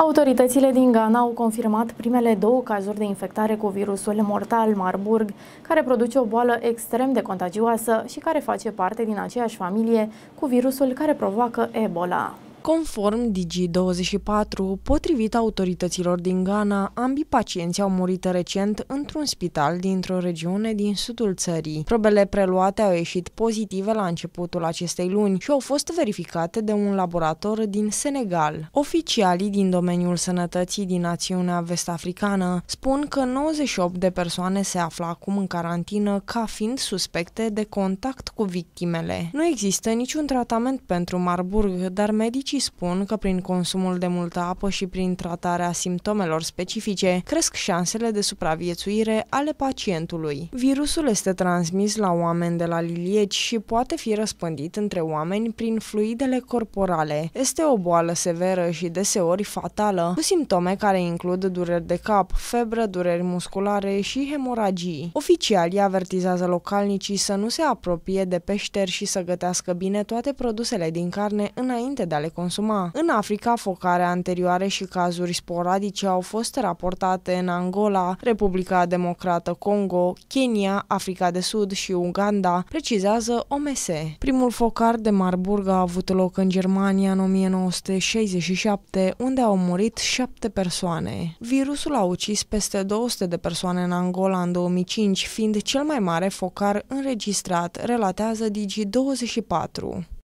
Autoritățile din Ghana au confirmat primele două cazuri de infectare cu virusul mortal Marburg, care produce o boală extrem de contagioasă și care face parte din aceeași familie cu virusul care provoacă Ebola. Conform Digi24, potrivit autorităților din Ghana, ambii pacienți au murit recent într-un spital dintr-o regiune din sudul țării. Probele preluate au ieșit pozitive la începutul acestei luni și au fost verificate de un laborator din Senegal. Oficialii din domeniul sănătății din națiunea vestafricană spun că 98 de persoane se află acum în carantină ca fiind suspecte de contact cu victimele. Nu există niciun tratament pentru Marburg, dar medicii Medicii spun că prin consumul de multă apă și prin tratarea simptomelor specifice cresc șansele de supraviețuire ale pacientului. Virusul este transmis la oameni de la lilieci și poate fi răspândit între oameni prin fluidele corporale. Este o boală severă și deseori fatală, cu simptome care includ dureri de cap, febră, dureri musculare și hemoragii. Oficialii avertizează localnicii să nu se apropie de peșteri și să gătească bine toate produsele din carne înainte de a le consuma. În Africa, focare anterioare și cazuri sporadice au fost raportate în Angola, Republica Democrată Congo, Kenya, Africa de Sud și Uganda, precizează OMS. Primul focar de Marburg a avut loc în Germania în 1967, unde au murit șapte persoane. Virusul a ucis peste 200 de persoane în Angola în 2005, fiind cel mai mare focar înregistrat, relatează Digi24.